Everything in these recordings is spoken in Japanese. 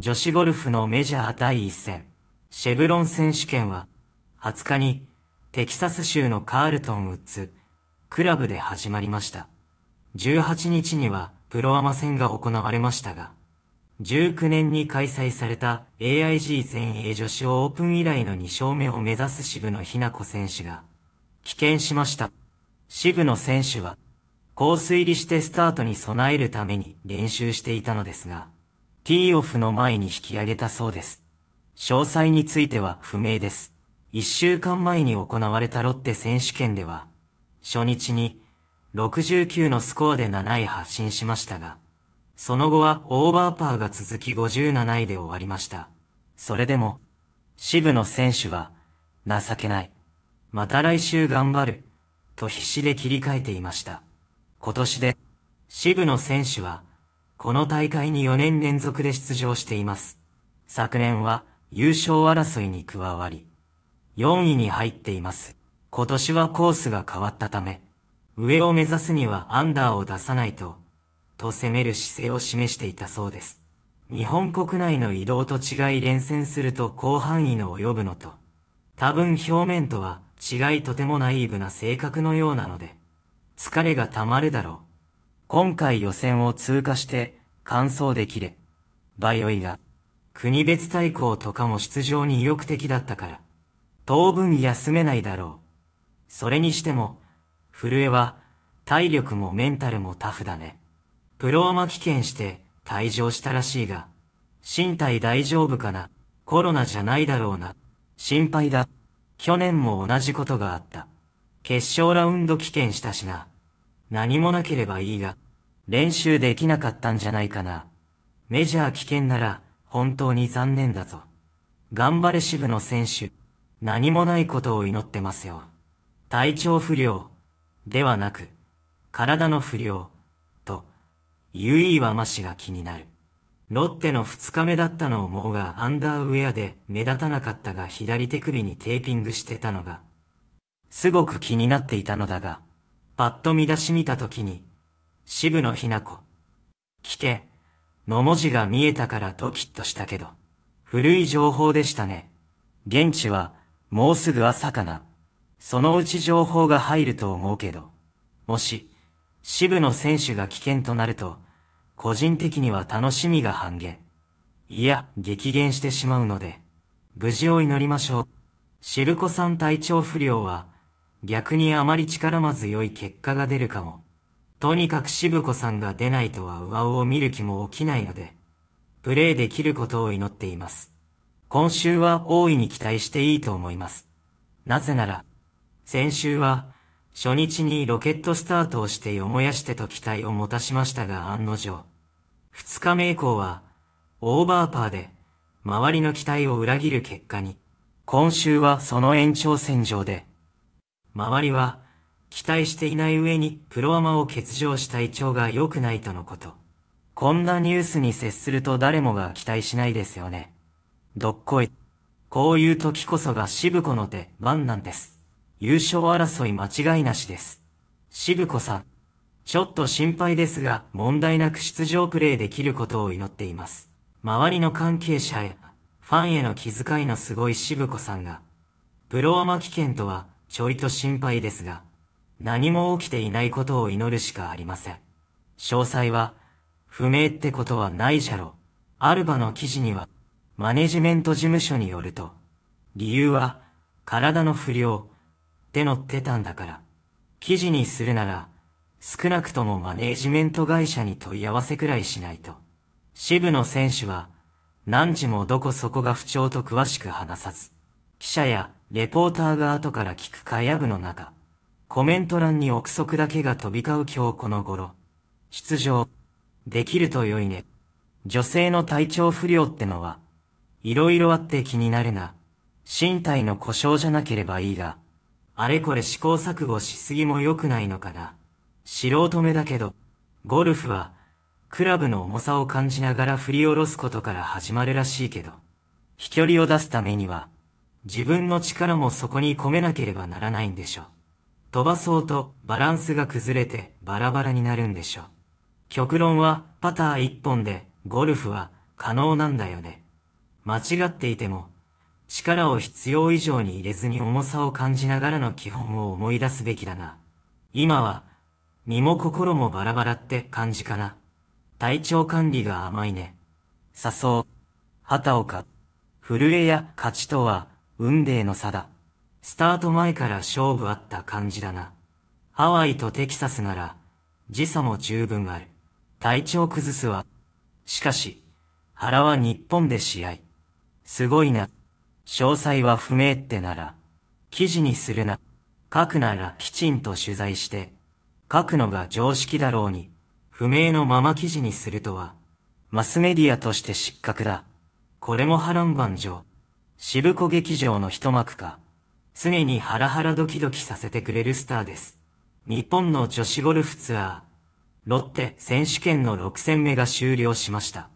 女子ゴルフのメジャー第1戦、シェブロン選手権は、20日に、テキサス州のカールトンウッズ、クラブで始まりました。18日には、プロアマ戦が行われましたが、19年に開催された AIG 全英女子オープン以来の2勝目を目指す渋野日向子選手が、棄権しました。渋野選手は、コース入りしてスタートに備えるために練習していたのですが、ティーオフの前に引き上げたそうです。詳細については不明です。一週間前に行われたロッテ選手権では、初日に69のスコアで7位発進しましたが、その後はオーバーパーが続き57位で終わりました。それでも、渋野選手は、情けない。また来週頑張る、と必死で切り替えていました。今年で、渋野選手は、この大会に4年連続で出場しています。昨年は優勝争いに加わり、4位に入っています。今年はコースが変わったため、上を目指すにはアンダーを出さないと、と攻める姿勢を示していたそうです。日本国内の移動と違い連戦すると広範囲の及ぶのと、多分表面とは違いとてもナイーブな性格のようなので、疲れが溜まるだろう。今回予選を通過して完走できればよいが、国別対抗とかも出場に意欲的だったから、当分休めないだろう。それにしても、古江は体力もメンタルもタフだね。プロアマ棄権して退場したらしいが、身体大丈夫かなコロナじゃないだろうな。心配だ。去年も同じことがあった。決勝ラウンド危険したしな。何もなければいいが、練習できなかったんじゃないかな。メジャー危険なら、本当に残念だぞ。頑張れ支部の選手。何もないことを祈ってますよ。体調不良。ではなく、体の不良。と、ゆいはましが気になる。ロッテの2日目だったのを思うがアンダーウェアで目立たなかったが左手首にテーピングしてたのが、すごく気になっていたのだが、ぱっと見出し見た時に、渋野ひな子。来て、の文字が見えたからドキッとしたけど、古い情報でしたね。現地は、もうすぐ朝かな。そのうち情報が入ると思うけど、もし、渋野選手が危険となると、個人的には楽しみが半減。いや、激減してしまうので、無事を祈りましょう。シルコさん体調不良は、逆にあまり力まず良い結果が出るかも。とにかく渋子さんが出ないとは上を見る気も起きないので、プレイできることを祈っています。今週は大いに期待していいと思います。なぜなら、先週は、初日にロケットスタートをしてよもやしてと期待を持たしましたが案の定。二日目以降は、オーバーパーで、周りの期待を裏切る結果に、今週はその延長線上で、周りは、期待していない上にプロアマを欠場した胃腸が良くないとのこと。こんなニュースに接すると誰もが期待しないですよね。どっこい。こういう時こそが渋子の手番なんです。優勝争い間違いなしです。渋子さん。ちょっと心配ですが、問題なく出場プレイできることを祈っています。周りの関係者や、ファンへの気遣いのすごい渋子さんが、プロアマ危険とはちょいと心配ですが、何も起きていないことを祈るしかありません。詳細は、不明ってことはないじゃろ。アルバの記事には、マネジメント事務所によると、理由は、体の不良、って載ってたんだから、記事にするなら、少なくともマネジメント会社に問い合わせくらいしないと。支部の選手は、何時もどこそこが不調と詳しく話さず、記者やレポーターが後から聞くかやぶの中、コメント欄に憶測だけが飛び交う今日この頃、出場、できると良いね。女性の体調不良ってのは、色々あって気になるな。身体の故障じゃなければいいが、あれこれ試行錯誤しすぎも良くないのかな。素人目だけど、ゴルフは、クラブの重さを感じながら振り下ろすことから始まるらしいけど、飛距離を出すためには、自分の力もそこに込めなければならないんでしょう。飛ばそうとバランスが崩れてバラバラになるんでしょう。極論はパター一本でゴルフは可能なんだよね。間違っていても力を必要以上に入れずに重さを感じながらの基本を思い出すべきだな。今は身も心もバラバラって感じかな。体調管理が甘いね。誘う。畑岡。震えや勝ちとは運命の差だ。スタート前から勝負あった感じだな。ハワイとテキサスなら、時差も十分ある。体調崩すわ。しかし、原は日本で試合。すごいな。詳細は不明ってなら、記事にするな。書くならきちんと取材して、書くのが常識だろうに、不明のまま記事にするとは、マスメディアとして失格だ。これも波乱万丈。渋子劇場の一幕か。常にハラハラドキドキさせてくれるスターです。日本の女子ゴルフツアー、ロッテ選手権の6戦目が終了しました。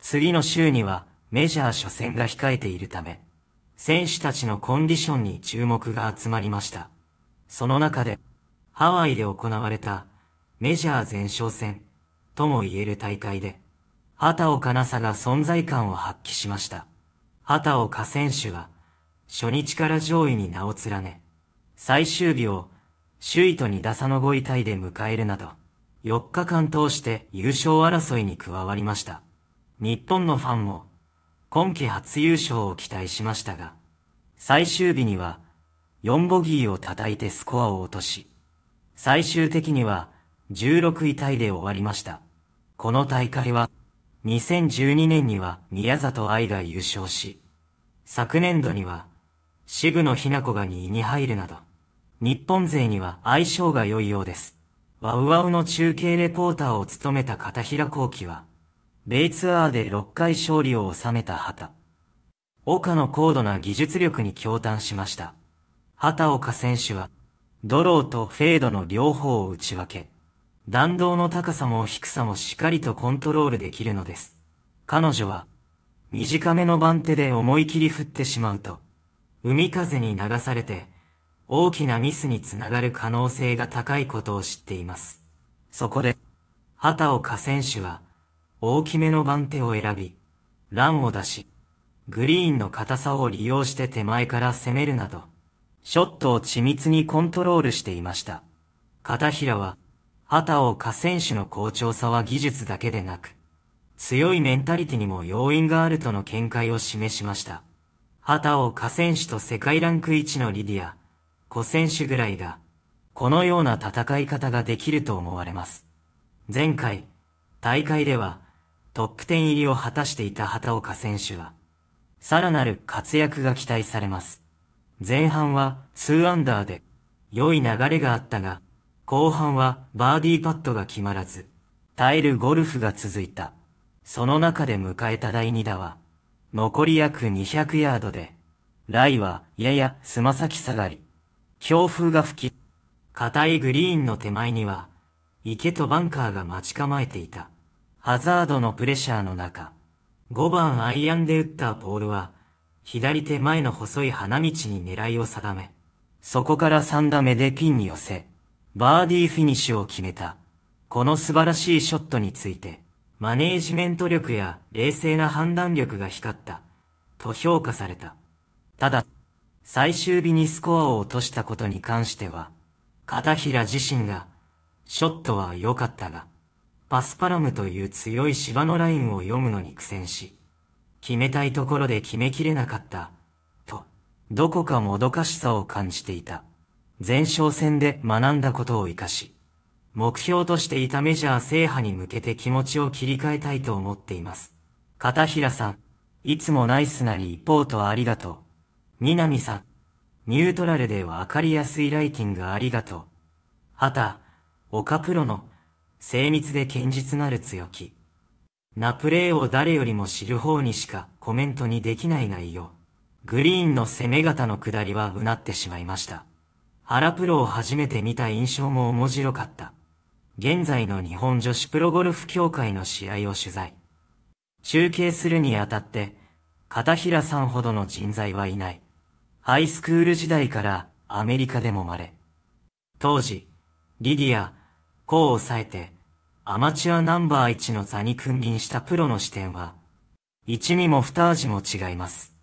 次の週にはメジャー初戦が控えているため、選手たちのコンディションに注目が集まりました。その中で、ハワイで行われたメジャー前哨戦とも言える大会で、畑岡奈紗が存在感を発揮しました。畑尾河選手は、初日から上位に名を連ね、最終日を首位と2打差の5位タイで迎えるなど、4日間通して優勝争いに加わりました。日本のファンも、今季初優勝を期待しましたが、最終日には、4ボギーを叩いてスコアを落とし、最終的には16位タイで終わりました。この大会は2012年には宮里愛が優勝し、昨年度には渋野日向子が2位に入るなど、日本勢には相性が良いようです。ワウワウの中継レポーターを務めた片平幸喜は、米ツアーで6回勝利を収めた旗。岡の高度な技術力に驚嘆しました。畑岡選手は、ドローとフェードの両方を打ち分け、弾道の高さも低さもしっかりとコントロールできるのです。彼女は、短めの番手で思い切り振ってしまうと、海風に流されて、大きなミスにつながる可能性が高いことを知っています。そこで、畑岡選手は、大きめの番手を選び、ランを出し、グリーンの硬さを利用して手前から攻めるなど、ショットを緻密にコントロールしていました。片平は、畑岡選手種の好調さは技術だけでなく、強いメンタリティにも要因があるとの見解を示しました。畑岡選手種と世界ランク1のリディア、古選手ぐらいが、このような戦い方ができると思われます。前回、大会では、トップ10入りを果たしていた畑岡選手は、さらなる活躍が期待されます。前半は2アンダーで、良い流れがあったが、後半はバーディーパットが決まらず、耐えるゴルフが続いた。その中で迎えた第2打は、残り約200ヤードで、ライはややつま先下がり、強風が吹き、硬いグリーンの手前には、池とバンカーが待ち構えていた。ハザードのプレッシャーの中、5番アイアンで打ったボールは、左手前の細い花道に狙いを定め、そこから3打目でピンに寄せ、バーディーフィニッシュを決めた。この素晴らしいショットについて、マネージメント力や冷静な判断力が光った、と評価された。ただ、最終日にスコアを落としたことに関しては、片平自身が、ショットは良かったが、パスパラムという強い芝のラインを読むのに苦戦し、決めたいところで決めきれなかった、と、どこかもどかしさを感じていた。前哨戦で学んだことを活かし、目標としていたメジャー制覇に向けて気持ちを切り替えたいと思っています。片平さん、いつもナイスなリポートありがとう。南さん、ニュートラルでわかりやすいライティングありがとう。はた、岡プロの、精密で堅実なる強気。なプレーを誰よりも知る方にしかコメントにできない内容。グリーンの攻め方の下りはうなってしまいました。原プロを初めて見た印象も面白かった。現在の日本女子プロゴルフ協会の試合を取材。中継するにあたって、片平さんほどの人材はいない。ハイスクール時代からアメリカでも稀。当時、リディア、こう抑えて、アマチュアナンバー1の座に君臨したプロの視点は、一味も二味も違います。